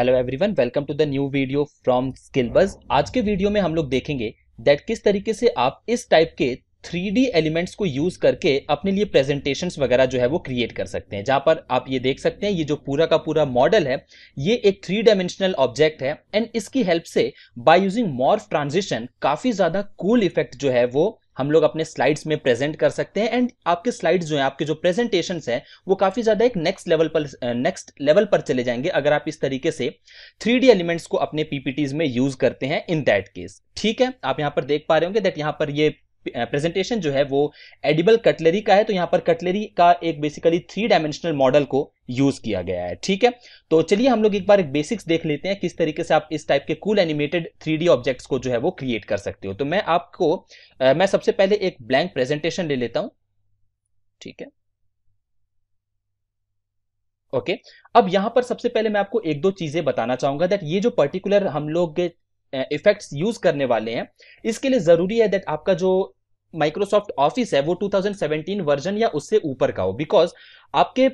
Hello everyone welcome to the new video from Skillbuzz आज के video में हम लोग देखेंगे दैट किस तरीके से आप इस टाइप के 3D एलिमेंट्स को यूज करके अपने लिए प्रेजेंटेशंस वगैरह जो है वो क्रिएट कर सकते हैं जहां पर आप ये देख सकते हैं ये जो पूरा का पूरा मॉडल है ये एक थ्री डायमेंशनल ऑब्जेक्ट है एंड इसकी हेल्प से बाय यूजिंग मॉर्फ ट्रांजिशन काफी ज्यादा कूल इफेक्ट जो है वो हम लोग अपने स्लाइड्स में प्रेजेंट कर सकते हैं एंड आपके स्लाइड्स जो हैं आपके जो प्रेजेंटेशंस हैं वो काफ़ी ज़्यादा एक नेक्स्ट लेवल पर नेक्स्ट लेवल पर चले जाएंगे अगर आप इस तरीके से थ्री एलिमेंट्स को अपने पीपीटीज में यूज़ करते हैं इन दैट केस ठीक है आप यहाँ पर देख पा रहे होंगे दैट यहाँ पर ये प्रेजेंटेशन जो है वो एडिबल कटलरी का है तो यहाँ पर कटलरी का एक बेसिकली थ्री डायमेंशनल मॉडल को यूज किया गया है ठीक है तो चलिए हम लोग एक बार एक बेसिक्स देख लेते हैं किस तरीके से आप इस टाइप के कूल एनिमेटेड थ्री ऑब्जेक्ट्स को जो है वो क्रिएट कर सकते हो तो मैं आपको आ, मैं सबसे पहले एक ब्लैंक प्रेजेंटेशन ले लेता हूं ठीक है ओके okay. अब यहां पर सबसे पहले मैं आपको एक दो चीजें बताना चाहूंगा दैट ये जो पर्टिकुलर हम लोग इफेक्ट्स यूज करने वाले हैं इसके लिए जरूरी है दैट आपका जो माइक्रोसॉफ्ट ऑफिस है वो 2017 वर्जन या उससे ऊपर का हो बिकॉज आपके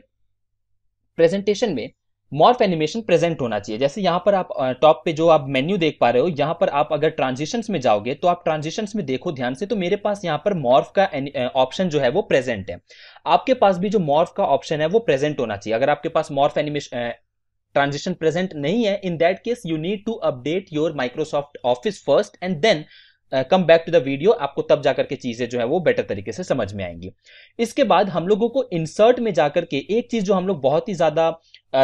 प्रेजेंटेशन में मॉर्फ एनिमेशन प्रेजेंट होना चाहिए जैसे यहां पर आप टॉप पे जो आप मेन्यू देख पा रहे हो यहां पर आप अगर ट्रांजिशन में जाओगे तो आप ट्रांजिशन में देखो ध्यान से तो मेरे पास यहां पर मॉर्फ का ऑप्शन जो है वो प्रेजेंट है आपके पास भी जो मॉर्फ का ऑप्शन है वो प्रेजेंट होना चाहिए अगर आपके पास मॉर्फ एनिमेशन ट्रांजिशन प्रेजेंट नहीं है in that case you need to update your Microsoft Office first and then come back to the video आपको तब जाकर के चीजें जो है वो बेटर तरीके से समझ में आएंगी इसके बाद हम लोगों को इंसर्ट में जाकर के एक चीज जो हम लोग बहुत ही ज्यादा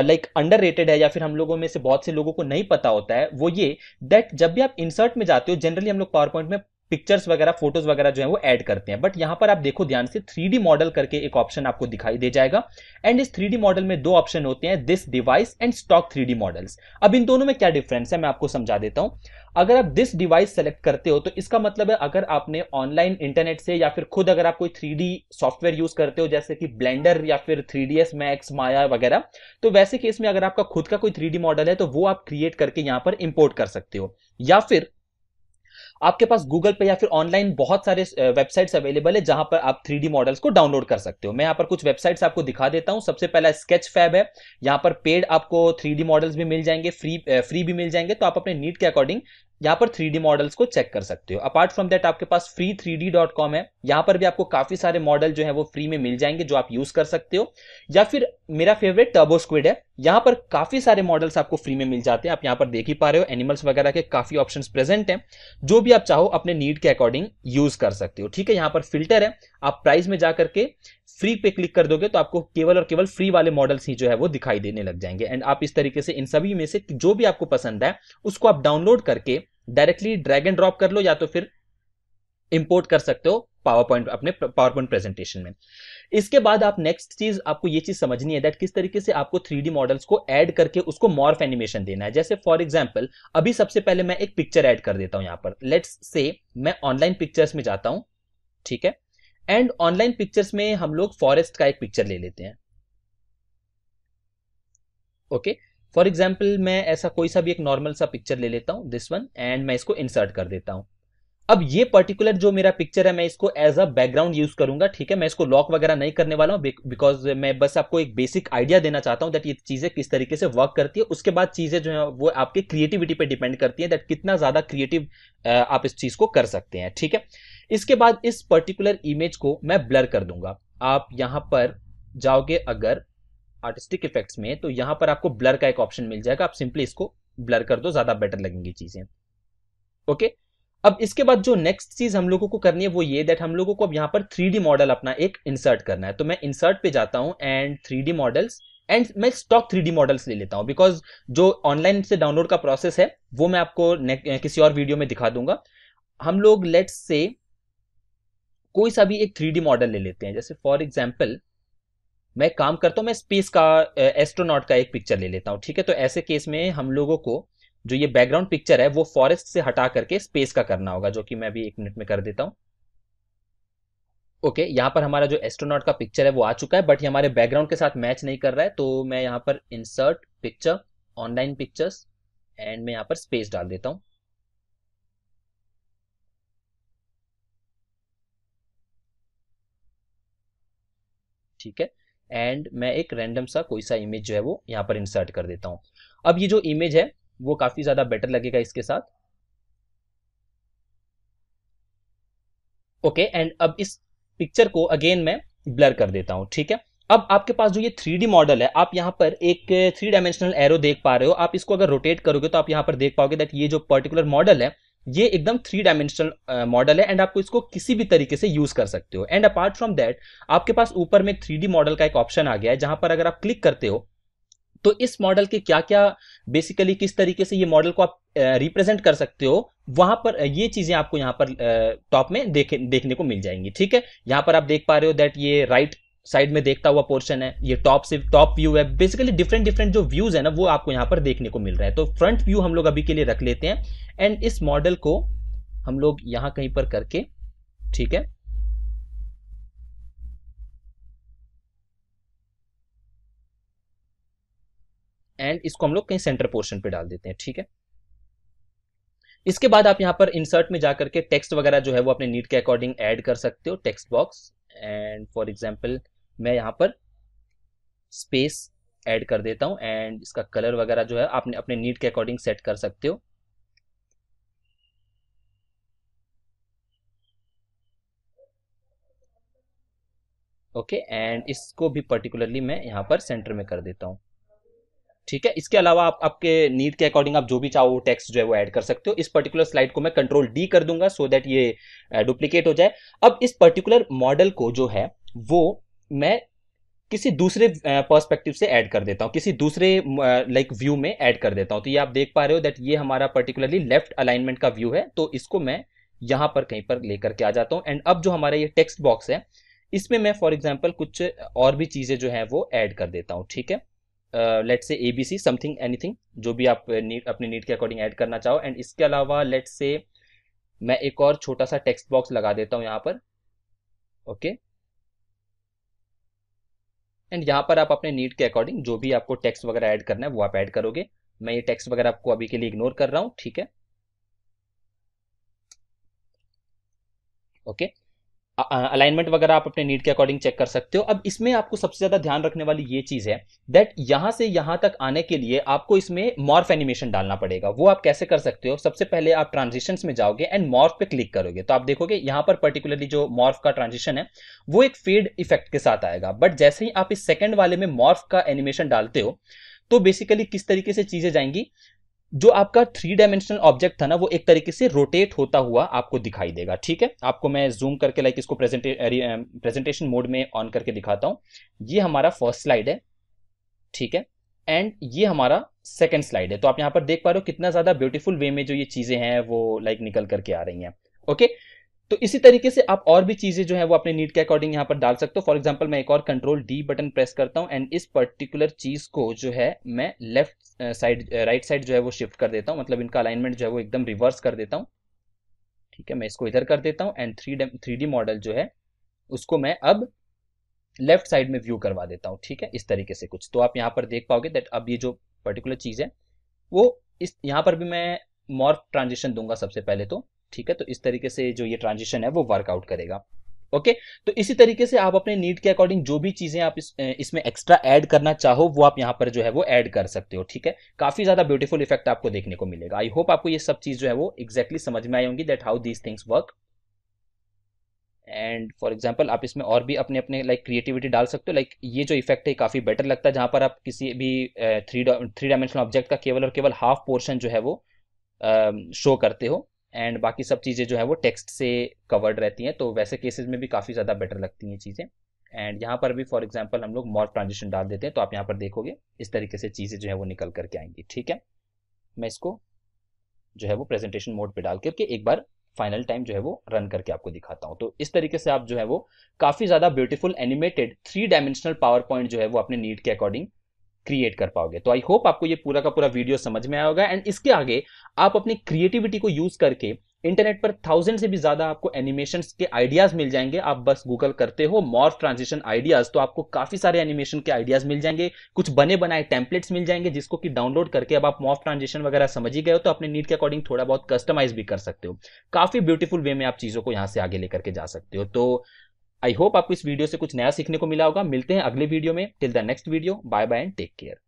लाइक अंडर रेटेड है या फिर हम लोगों में से बहुत से लोगों को नहीं पता होता है वो ये दैट जब भी आप इंसर्ट में जाते हो जनरली हम लोग पावर पॉइंट में पिक्चर्स वगैरह फोटोज वगैरह जो है वो ऐड करते हैं बट यहाँ पर आप देखो ध्यान से थ्री मॉडल करके एक ऑप्शन आपको दिखाई दे जाएगा एंड इस थ्री मॉडल में दो ऑप्शन होते हैं this device and stock three models अब इन दोनों में क्या डिफरेंस है मैं आपको समझा देता हूँ अगर आप दिस डिवाइस सेलेक्ट करते हो तो इसका मतलब है अगर आपने ऑनलाइन इंटरनेट से या फिर खुद अगर आप कोई थ्री सॉफ्टवेयर यूज करते हो जैसे कि ब्लेंडर या फिर three D S max Maya वगैरह तो वैसे केस में अगर आपका खुद का कोई थ्री मॉडल है तो वो आप क्रिएट करके यहाँ पर इंपोर्ट कर सकते हो या फिर आपके पास गूगल पे या फिर ऑनलाइन बहुत सारे वेबसाइट्स अवेलेबल है जहां पर आप थ्री मॉडल्स को डाउनलोड कर सकते हो मैं यहाँ पर कुछ वेबसाइट्स आपको दिखा देता हूँ सबसे पहला स्केच फैब है यहाँ पर पेड आपको थ्री मॉडल्स भी मिल जाएंगे फ्री फ्री भी मिल जाएंगे तो आप अपने नीड के अकॉर्डिंग यहाँ पर थ्री मॉडल्स को चेक कर सकते हो अपार्ट फ्रॉम दैट आपके पास फ्री थ्री है यहाँ पर भी आपको काफी सारे मॉडल जो है वो फ्री में मिल जाएंगे जो आप यूज कर सकते हो या फिर मेरा फेवरेट टर्बो स्क्विड है यहाँ पर काफी सारे मॉडल्स आपको फ्री में मिल जाते हैं आप यहाँ पर देख ही पा रहे हो एनिमल्स वगैरह के काफी ऑप्शन प्रेजेंट हैं जो भी आप चाहो अपने नीड के अकॉर्डिंग यूज कर सकते हो ठीक है यहाँ पर फिल्टर है आप प्राइस में जाकर के फ्री पे क्लिक कर दोगे तो आपको केवल और केवल फ्री वाले मॉडल्स ही जो है वो दिखाई देने लग जाएंगे एंड आप इस तरीके से इन सभी में से जो भी आपको पसंद है उसको आप डाउनलोड करके डायरेक्टली ड्रैग एंड ड्रॉप कर लो या तो फिर इंपोर्ट कर सकते हो पावर पॉइंट अपने पावर पॉइंट प्रेजेंटेशन में इसके बाद आप नेक्स्ट चीज आपको ये चीज समझनी है दैट किस तरीके से आपको थ्री मॉडल्स को ऐड करके उसको मॉर्फ एनिमेशन देना है जैसे फॉर एग्जाम्पल अभी सबसे पहले मैं एक पिक्चर ऐड कर देता हूं यहां पर लेट्स से मैं ऑनलाइन पिक्चर्स में जाता हूं ठीक है एंड ऑनलाइन पिक्चर्स में हम लोग फॉरेस्ट का एक पिक्चर ले लेते हैं ओके okay? फॉर एग्जाम्पल मैं ऐसा कोई सा भी एक नॉर्मल सा पिक्चर ले लेता हूँ दिस वन एंड मैं इसको इंसर्ट कर देता हूँ अब ये पर्टिकुलर जो मेरा पिक्चर है मैं इसको एज अ बैकग्राउंड यूज करूंगा ठीक है मैं इसको लॉक वगैरह नहीं करने वाला हूँ बिकॉज मैं बस आपको एक बेसिक आइडिया देना चाहता हूँ दैट ये चीजें किस तरीके से वर्क करती है उसके बाद चीजें जो है वो आपके क्रिएटिविटी पे डिपेंड करती है दैट कितना ज्यादा क्रिएटिव आप इस चीज को कर सकते हैं ठीक है इसके बाद इस पर्टिकुलर इमेज को मैं ब्लर कर दूंगा आप यहां पर जाओगे अगर आर्टिस्टिक इफेक्ट्स में तो यहां पर आपको ब्लर का एक ऑप्शन मिल जाएगा आप सिंपली इसको ब्लर कर दो ज़्यादा बेटर लगेंगी चीज़ें ओके अब इसके बाद जो नेक्स्ट चीज़ हम लोगों को करनी है वो ये दैट हम लोगों को अब यहाँ पर थ्री मॉडल अपना एक इंसर्ट करना है तो मैं इंसर्ट पे जाता हूँ एंड थ्री मॉडल्स एंड मैं स्टॉक थ्री मॉडल्स ले लेता हूँ बिकॉज जो ऑनलाइन से डाउनलोड का प्रोसेस है वो मैं आपको eh, किसी और वीडियो में दिखा दूंगा हम लोग लेट्स से कोई सा भी एक थ्री मॉडल ले लेते हैं जैसे फॉर एग्जाम्पल मैं काम करता हूँ मैं स्पेस का एस्ट्रोनॉट का एक पिक्चर ले लेता हूँ ठीक है तो ऐसे केस में हम लोगों को जो ये बैकग्राउंड पिक्चर है वो फॉरेस्ट से हटा करके स्पेस का करना होगा जो कि मैं अभी एक मिनट में कर देता हूँ ओके okay, यहाँ पर हमारा जो एस्ट्रोनॉट का पिक्चर है वो आ चुका है बट ये हमारे बैकग्राउंड के साथ मैच नहीं कर रहा है तो मैं यहाँ पर insert picture online pictures and मैं यहाँ पर स्पेस डाल देता हूँ ठीक है एंड मैं एक रैंडम सा कोई सा इमेज जो है वो यहाँ पर इंसर्ट कर देता हूँ अब ये जो इमेज है वो काफ़ी ज़्यादा बेटर लगेगा इसके साथ ओके okay, एंड अब इस पिक्चर को अगेन मैं ब्लर कर देता हूँ ठीक है अब आपके पास जो ये थ्री मॉडल है आप यहाँ पर एक थ्री डायमेंशनल एरो देख पा रहे हो आप इसको अगर रोटेट करोगे तो आप यहाँ पर देख पाओगे दैट ये जो पर्टिकुलर मॉडल है ये एकदम थ्री डायमेंशनल मॉडल है एंड आपको इसको किसी भी तरीके से यूज कर सकते हो एंड अपार्ट फ्रॉम दैट आपके पास ऊपर में थ्री मॉडल का एक ऑप्शन आ गया है जहां पर अगर आप क्लिक करते हो तो इस मॉडल के क्या क्या बेसिकली किस तरीके से ये मॉडल को आप रिप्रेजेंट कर सकते हो वहां पर ये चीजें आपको यहाँ पर टॉप में देखे देखने को मिल जाएंगी ठीक है यहां पर आप देख पा रहे हो दैट ये राइट right साइड में देखता हुआ पोर्शन है ये टॉप से टॉप व्यू है बेसिकली डिफरेंट डिफरेंट जो व्यूज है ना वो आपको यहाँ पर देखने को मिल रहा है तो फ्रंट व्यू हम लोग अभी के लिए रख लेते हैं एंड इस मॉडल को हम लोग यहाँ कहीं पर करके ठीक है एंड इसको हम लोग कहीं सेंटर पोर्शन पे डाल देते हैं ठीक है इसके बाद आप यहाँ पर इंसर्ट में जाकर के टेक्स्ट वगैरह जो है वो अपने नीड के अकॉर्डिंग ऐड कर सकते हो text box and for example मैं यहाँ पर स्पेस ऐड कर देता हूँ एंड इसका कलर वगैरह जो है आपने अपने नीड के अकॉर्डिंग सेट कर सकते हो ओके okay, एंड इसको भी पर्टिकुलरली मैं यहाँ पर सेंटर में कर देता हूँ ठीक है इसके अलावा आप आपके नीड के अकॉर्डिंग आप जो भी चाहो टेक्स्ट जो है वो ऐड कर सकते हो इस पर्टिकुलर स्लाइड को मैं कंट्रोल डी कर दूंगा सो so दैट ये डुप्लीकेट uh, हो जाए अब इस पर्टिकुलर मॉडल को जो है वो मैं किसी दूसरे पर्सपेक्टिव से ऐड कर देता हूँ किसी दूसरे लाइक व्यू में ऐड कर देता हूँ तो ये आप देख पा रहे हो दैट ये हमारा पर्टिकुलरली लेफ्ट अलाइनमेंट का व्यू है तो इसको मैं यहाँ पर कहीं पर लेकर के आ जाता हूँ एंड अब जो हमारा ये टेक्स्ट बॉक्स है इसमें मैं फॉर एग्जाम्पल कुछ और भी चीज़ें जो हैं वो ऐड कर देता हूँ ठीक है let say A B C something anything जो भी आप नीड अपने नीड के अकॉर्डिंग ऐड करना चाहो एंड इसके अलावा लेट से मैं एक और छोटा सा टेक्स्ट बॉक्स लगा देता हूँ यहाँ पर ओके okay? एंड यहाँ पर आप अपने नीड के अकॉर्डिंग जो भी आपको टैक्स वगैरह ऐड करना है वो आप ऐड करोगे मैं ये टैक्स वगैरह आपको अभी के लिए इग्नोर कर रहा हूँ ठीक है ओके अलाइनमेंट वगैरह आप अपने नीड के अकॉर्डिंग चेक कर सकते हो अब इसमें आपको सबसे ज्यादा ध्यान रखने वाली ये चीज है दैट यहां से यहां तक आने के लिए आपको इसमें मॉर्फ एनिमेशन डालना पड़ेगा वो आप कैसे कर सकते हो सबसे पहले आप ट्रांजिशन में जाओगे एंड मॉर्फ पे क्लिक करोगे तो आप देखोगे यहां पर पर्टिकुलरली जो मॉर्फ का ट्रांजिशन है वो एक फेड इफेक्ट के साथ आएगा बट जैसे ही आप इस सेकेंड वाले में मॉर्फ का एनिमेशन डालते हो तो बेसिकली किस तरीके से चीजें जाएंगी जो आपका थ्री डायमेंशनल ऑब्जेक्ट था ना वो एक तरीके से रोटेट होता हुआ आपको दिखाई देगा ठीक है आपको मैं जूम करके लाइक इसको प्रेजेंटे प्रेजेंटेशन मोड में ऑन करके दिखाता हूं ये हमारा फर्स्ट स्लाइड है ठीक है एंड ये हमारा सेकेंड स्लाइड है तो आप यहां पर देख पा रहे हो कितना ज़्यादा ब्यूटीफुल वे में जो ये चीज़ें हैं वो लाइक निकल करके आ रही हैं ओके तो इसी तरीके से आप और भी चीजें जो है वो अपने नीड के अकॉर्डिंग यहां पर डाल सकते हो फॉर एग्जाम्पल मैं एक और कंट्रोल डी बटन प्रेस करता हूं एंड इस पर्टिकुलर चीज को जो है मैं लेफ्ट साइड राइट साइड जो है वो शिफ्ट कर देता हूँ मतलब इनका अलाइनमेंट जो है वो एकदम रिवर्स कर देता हूँ ठीक है मैं इसको इधर कर देता हूं एंड थ्री थ्री मॉडल जो है उसको मैं अब लेफ्ट साइड में व्यू करवा देता हूँ ठीक है इस तरीके से कुछ तो आप यहां पर देख पाओगे दैट अब ये जो पर्टिकुलर चीज़ है वो इस यहाँ पर भी मैं मॉर्फ ट्रांजिशन दूंगा सबसे पहले तो ठीक है तो इस तरीके से जो ये ट्रांजिशन है वो वर्कआउट करेगा ओके okay? तो इसी तरीके से आप अपने नीड के अकॉर्डिंग जो भी चीजें आप इस इसमें एक्स्ट्रा ऐड करना चाहो वो आप यहाँ पर जो है वो ऐड कर सकते हो ठीक है काफी ज्यादा ब्यूटीफुल इफेक्ट आपको देखने को मिलेगा आई होप आपको ये सब चीज जो है वो एक्जैक्टली exactly समझ में आई होंगी that how these things work and for example आप इसमें और भी अपने अपने लाइक like, क्रिएटिविटी डाल सकते हो लाइक like, ये जो इफेक्ट है काफ़ी बेटर लगता है जहां पर आप किसी भी थ्री थ्री डायमेंशनल ऑब्जेक्ट का केवल और केवल हाफ पोर्शन जो है वो शो करते हो एंड बाकी सब चीज़ें जो है वो टेक्स्ट से कवर्ड रहती हैं तो वैसे केसेस में भी काफ़ी ज़्यादा बेटर लगती हैं चीज़ें एंड यहाँ पर भी फॉर एग्जाम्पल हम लोग मॉर ट्रांजेक्शन डाल देते हैं तो आप यहाँ पर देखोगे इस तरीके से चीज़ें जो है वो निकल करके आएंगी ठीक है मैं इसको जो है वो प्रेजेंटेशन मोड पर डाल करके एक बार फाइनल टाइम जो है वो रन करके आपको दिखाता हूँ तो इस तरीके से आप जो है वो काफ़ी ज़्यादा beautiful animated three dimensional power point जो है वो अपने नीड के अकॉर्डिंग क्रिएट कर पाओगे तो आई होप आपको ये पूरा का पूरा वीडियो समझ में आया होगा एंड इसके आगे आप अपनी क्रिएटिविटी को यूज करके इंटरनेट पर थाउजेंड से भी ज्यादा आपको एनिमेशन के आइडियाज मिल जाएंगे आप बस गूगल करते हो मॉर्फ ट्रांजिशन आइडियाज तो आपको काफी सारे एनिमेशन के आइडियाज मिल जाएंगे कुछ बने बनाए टेम्पलेट्स मिल जाएंगे जिसको कि डाउनलोड करके अब आप मॉर्फ ट्रांजिशन वगैरह समझ ही गए हो तो अपने नीड के अकॉर्डिंग थोड़ा बहुत कस्टमाइज भी कर सकते हो काफी ब्यूटीफुल वे में आप चीजों को यहाँ से आगे लेकर के जा सकते हो तो आई होप आपको इस वीडियो से कुछ नया सीखने को मिला होगा मिलते हैं अगले वीडियो में till the next video bye bye and take care